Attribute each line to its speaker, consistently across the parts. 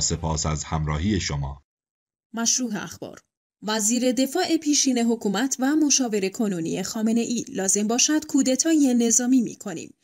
Speaker 1: سپاس از همراهی شما مشروع اخبار وزیر دفاع پیشین حکومت و مشاور کنونی خامنه ای لازم باشد کودتای نظامی می کنیم.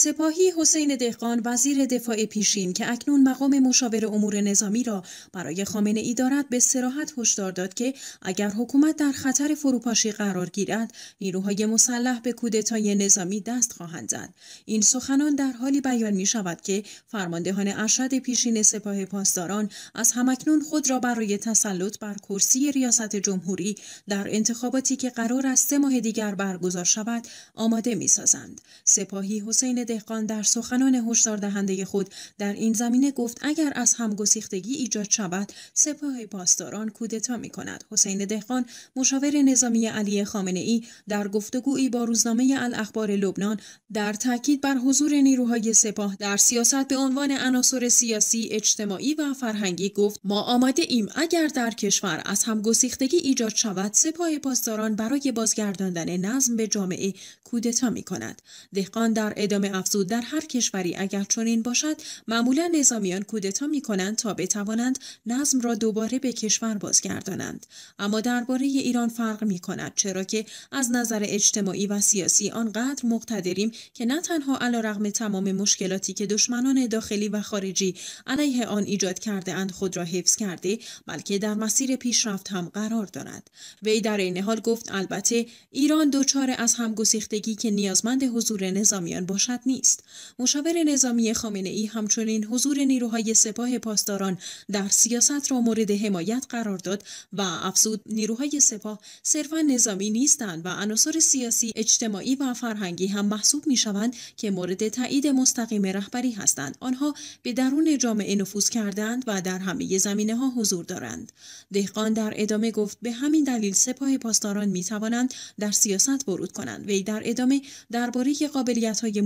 Speaker 1: سپاهی حسین دهقان وزیر دفاع پیشین که اکنون مقام مشاور امور نظامی را برای خامنه ای دارد به سراحت هشدار داد که اگر حکومت در خطر فروپاشی قرار گیرد نیروهای مسلح به کودتای نظامی دست خواهند زد این سخنان در حالی بیان می شود که فرماندهان ارشد پیشین سپاه پاسداران از همکنون خود را برای تسلط بر کرسی ریاست جمهوری در انتخاباتی که قرار است سه ماه دیگر برگزار شود آماده می سازند. سپاهی حسین دهقان در سخنان هشدار دهنده خود در این زمینه گفت اگر از همگسیختگی ایجاد شود سپاه پاسداران کودتا می کند حسین دهقان مشاور نظامی علی خامنه ای در گفتگویی با روزنامه الاخبار لبنان در تاکید بر حضور نیروهای سپاه در سیاست به عنوان عناصر سیاسی اجتماعی و فرهنگی گفت ما آماده ایم اگر در کشور از همگسیختگی ایجاد شود سپاه پاسداران برای بازگرداندن نظم به جامعه کودتا می کند دهقان در ادامه افزود در هر کشوری اگر چنین باشد معمولا نظامیان کودتا می کنند تا بتوانند نظم را دوباره به کشور بازگردانند اما درباره ایران فرق می کند چرا که از نظر اجتماعی و سیاسی آنقدر مقتدریم که نه تنها رغم تمام مشکلاتی که دشمنان داخلی و خارجی علیه آن ایجاد کرده اند خود را حفظ کرده بلکه در مسیر پیشرفت هم قرار دارد وی در این حال گفت البته ایران دچار از همگسیختگی که نیازمند حضور نظامیان باشد نیست. مشاور نظامی خامنه ای همچنین حضور نیروهای سپاه پاسداران در سیاست را مورد حمایت قرار داد و افزود نیروهای سپاه صرفا نظامی نیستند و عناصر سیاسی، اجتماعی و فرهنگی هم محسوب می شوند که مورد تایید مستقیم رهبری هستند. آنها به درون جامعه نفوذ کردند و در همه زمینه ها حضور دارند. دهقان در ادامه گفت به همین دلیل سپاه پاسداران می توانند در سیاست ورود کنند. وی در ادامه درباره قابلیت های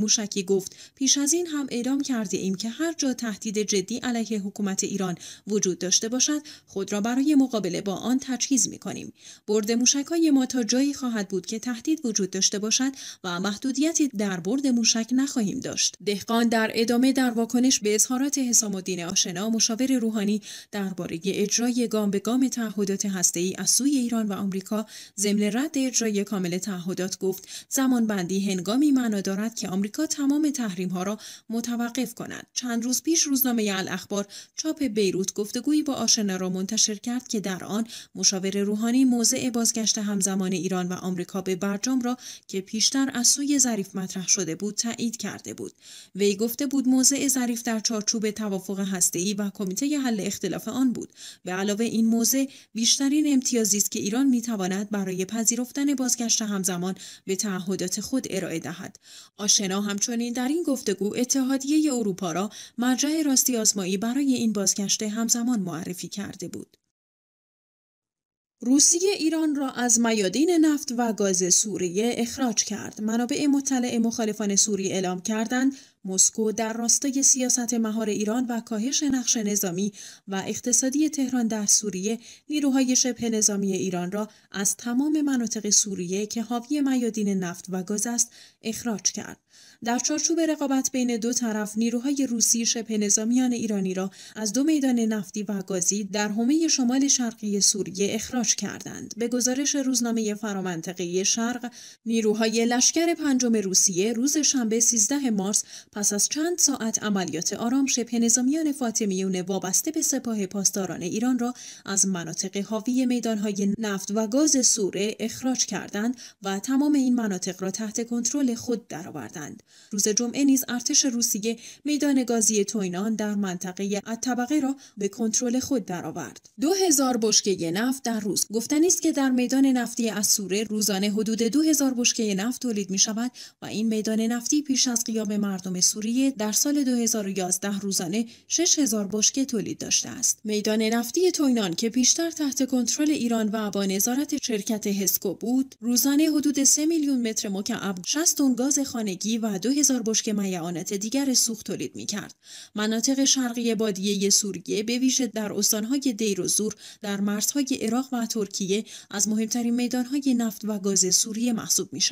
Speaker 1: گفت پیش از این هم اعلام کرده ایم که هر جا تهدید جدی علیه حکومت ایران وجود داشته باشد خود را برای مقابله با آن تجهیز می کنیم برد موشکای ما تا جایی خواهد بود که تهدید وجود داشته باشد و محدودیتی در برد موشک نخواهیم داشت دهقان در ادامه در واکنش به اظهارات حسام الدین آشنا مشاور روحانی درباره اجرای گام به گام تعهدات هسته‌ای از سوی ایران و آمریکا ضمن رد اجرای کامل تعهدات گفت زمان بندی هنگامی معنا دارد که آمریکا تمام تحریم ها را متوقف کند. چند روز پیش روزنامه الاخبار چاپ بیروت گفتگویی با آشنا را منتشر کرد که در آن مشاور روحانی موضع بازگشت همزمان ایران و آمریکا به برجام را که پیشتر از سوی ظریف مطرح شده بود تایید کرده بود. وی گفته بود موضع ظریف در چارچوب توافق ای و کمیته حل اختلاف آن بود. به علاوه این موضع بیشترین امتیازی است که ایران میتواند برای پذیرفتن بازگشت همزمان به تعهدات خود ارائه دهد. آشنا هم همچنین در این گفتگو اتحادیه اروپا را مرجع راستی آزمایی برای این بازگشت همزمان معرفی کرده بود. روسیه ایران را از میادین نفت و گاز سوریه اخراج کرد. منابع مطلع مخالفان سوری اعلام کردند مسکو در راستای سیاست مهار ایران و کاهش نقش نظامی و اقتصادی تهران در سوریه نیروهای شبه نظامی ایران را از تمام مناطق سوریه که حاوی میادین نفت و گاز است اخراج کرد در چارچوب رقابت بین دو طرف نیروهای روسی شبه نظامیان ایرانی را از دو میدان نفتی و گازی در حومه شمال شرقی سوریه اخراج کردند به گزارش روزنامه فرامنطقه شرق نیروهای لشکر پنجم روسیه روز شنبه 13 مارس پس از چند ساعت عملیات آرام شبه نظامیان فاطمیون وابسته به سپاه پاسداران ایران را از مناطق حاوی میدانهای نفت و گاز سوره اخراج کردند و تمام این مناطق را تحت کنترل خود درآوردند. روز جمعه نیز ارتش روسیه میدان گازی توینان در منطقه طبقه را به کنترل خود درآورد. 2000 بشکه نفت در روز گفتنی است که در میدان نفتی از سوره روزانه حدود 2000 بشکه نفت تولید می شود و این میدان نفتی پیش از قیام مردم سوریه در سال 2011 روزانه 6000 بشکه تولید داشته است. میدان نفتی توینان که بیشتر تحت کنترل ایران و با نظارت شرکت هسکو بود، روزانه حدود 3 میلیون متر مکعب 60 تن گاز خانگی و 2000 بشکه میعانت دیگر سوخت تولید می مناطق شرقی بادیه سوریه به ویژه در استانهای دیر و زور در مرزهای عراق و ترکیه از مهمترین میدانهای نفت و گاز سوریه محسوب می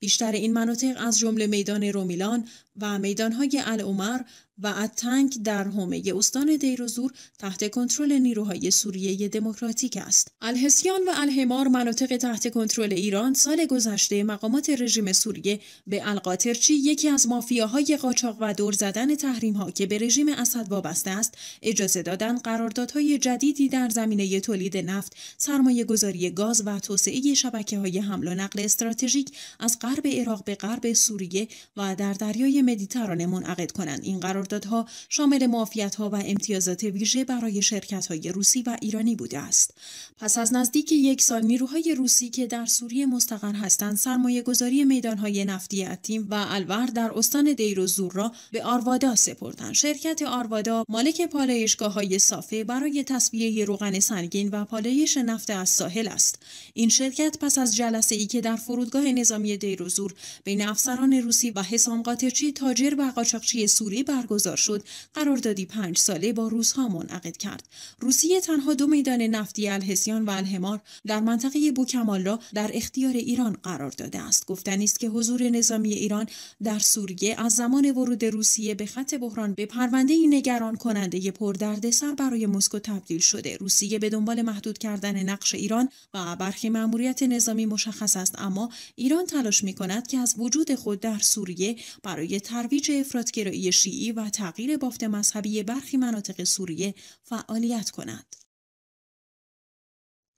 Speaker 1: بیشتر این مناطق از جمله میدان رومیلان و میدانهای العمر و اتنگ در حومه استان دیروزور تحت کنترل نیروهای سوریه دموکراتیک است. الحسیان و الحمار مناطق تحت کنترل ایران سال گذشته مقامات رژیم سوریه به القاطرچی یکی از مافیاهای قاچاق و دور زدن تحریم که به رژیم اسد وابسته است اجازه دادن قراردادهای جدیدی در زمینه تولید نفت، سرمایه گذاری گاز و توسعه شبکه های حمل و نقل استراتژیک از غرب عراق به غرب سوریه و در دریای مدیترانه منعقد کنند. این قرار قراردادها شامل ها و امتیازات ویژه برای شرکت های روسی و ایرانی بوده است. پس از نزدیک یک سال نیروهای روسی که در سوریه مستقر هستند سرمایه گذاری های نفتی اتیم و الور در استان دیر و زور را به آروادا سپردند. شرکت آروادا مالک پالایشگاه های صافه برای تصویه روغن سنگین و پالایش نفت از ساحل است. این شرکت پس از جلسه ای که در فرودگاه نظامی دیروزور بین افسران روسی و حسام قاطرچی تاجر و قاچاقچی سوری برگزار برگزار شد قراردادی پنج ساله با روزها منعقد کرد روسیه تنها دو میدان نفتی الحسیان و الحمار در منطقه بوکمال را در اختیار ایران قرار داده است گفتنی است که حضور نظامی ایران در سوریه از زمان ورود روسیه به خط بحران به پرونده نگران کننده پردردسر برای مسکو تبدیل شده روسیه به دنبال محدود کردن نقش ایران و برخی مأموریت نظامی مشخص است اما ایران تلاش می کند که از وجود خود در سوریه برای ترویج افرادگرایی شیعی و تغییر بافت مذهبی برخی مناطق سوریه فعالیت کند.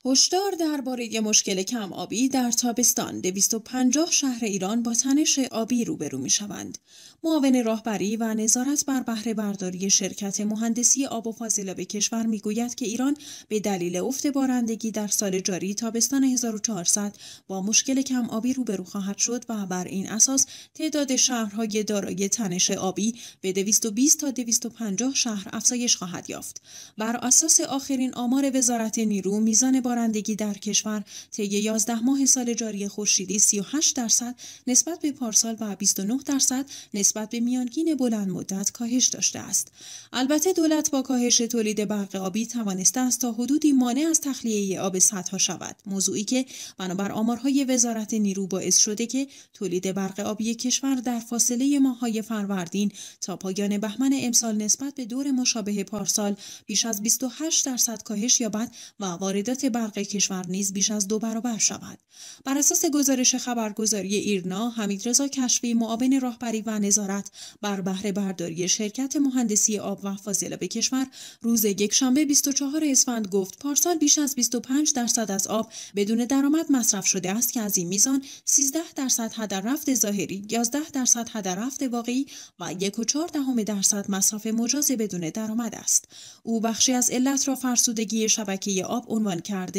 Speaker 1: هشدار درباره مشکل کم آبی در تابستان 250 شهر ایران با تنش آبی روبرو می شوند. معاون راهبری و نظارت بر بهره برداری شرکت مهندسی آب و فاضلاب کشور می گوید که ایران به دلیل افت بارندگی در سال جاری تابستان 1400 با مشکل کم آبی روبرو خواهد شد و بر این اساس تعداد شهرهای دارای تنش آبی به 220 تا 250 شهر افزایش خواهد یافت. بر اساس آخرین آمار وزارت نیرو میزان بارندگی در کشور طی 11 ماه سال جاری خورشیدی 38 درصد نسبت به پارسال و 29 درصد نسبت به میانگین بلند مدت کاهش داشته است. البته دولت با کاهش تولید برق آبی توانسته است تا حدودی مانع از تخلیه آب سطح شود. موضوعی که بنابر آمارهای وزارت نیرو باعث شده که تولید برق آبی کشور در فاصله ماهای فروردین تا پایان بهمن امسال نسبت به دور مشابه پارسال بیش از 28 درصد کاهش یابد و واردات برق کشور نیز بیش از دو برابر شود بر اساس گزارش خبرگزاری ایرنا رضا کشفی معاون راهبری و نظارت بر بهره برداری شرکت مهندسی آب و فاضلاب کشور روز یکشنبه 24 اسفند گفت پارسال بیش از 25 درصد از آب بدون درآمد مصرف شده است که از این میزان 13 درصد هدررفت ظاهری 11 درصد هدررفت واقعی و 1.4 دهم درصد مصرف مجاز بدون درآمد است او بخشی از علت را فرسودگی شبکه آب عنوان کرد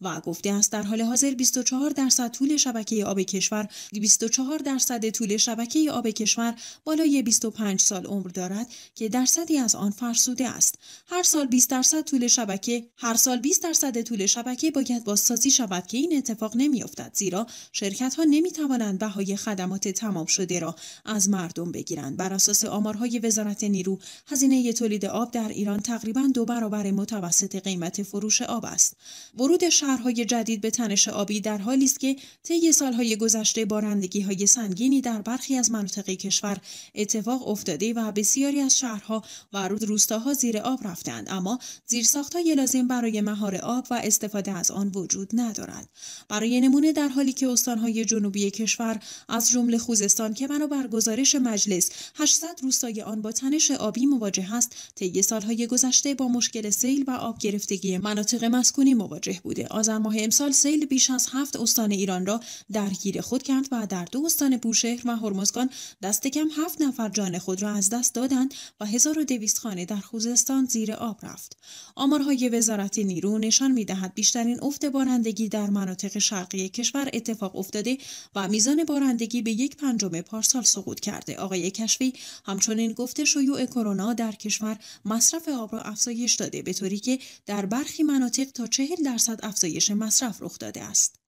Speaker 1: و گفته است در حال حاضر 24 درصد طول شبکه آب کشور 24 درصد طول شبکه آب کشور بالای 25 سال عمر دارد که درصدی از آن فرسوده است هر سال 20 درصد طول شبکه هر سال 20 درصد طول شبکه باید بازسازی شود که این اتفاق نمیافتد زیرا شرکت ها نمی توانند بهای خدمات تمام شده را از مردم بگیرند بر اساس آمارهای وزارت نیرو هزینه تولید آب در ایران تقریبا دو برابر متوسط قیمت فروش آب است ورود شهرهای جدید به تنش آبی در حالی است که طی سالهای گذشته بارندگی های سنگینی در برخی از مناطق کشور اتفاق افتاده و بسیاری از شهرها و روستاها زیر آب رفتند اما های لازم برای مهار آب و استفاده از آن وجود ندارد برای نمونه در حالی که استانهای جنوبی کشور از جمله خوزستان که بنابر گزارش مجلس 800 روستای آن با تنش آبی مواجه است طی سالهای گذشته با مشکل سیل و آب گرفتگی مناطق مسکونی مواجه مطرح بوده آذر ماه امسال سیل بیش از هفت استان ایران را درگیر خود کرد و در دو استان بوشهر و هرمزگان دست کم هفت نفر جان خود را از دست دادند و 1200 خانه در خوزستان زیر آب رفت آمارهای وزارت نیرو نشان میدهد بیشترین افت بارندگی در مناطق شرقی کشور اتفاق افتاده و میزان بارندگی به یک پنجم پارسال سقوط کرده آقای کشفی همچنین گفته شیوع کرونا در کشور مصرف آب را افزایش داده به طوری که در برخی مناطق تا چهل درصد افزایش مصرف رخ داده است.